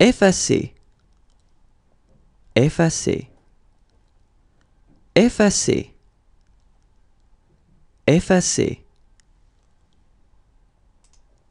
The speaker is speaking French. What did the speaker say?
effacer, effacer, effacer, effacer.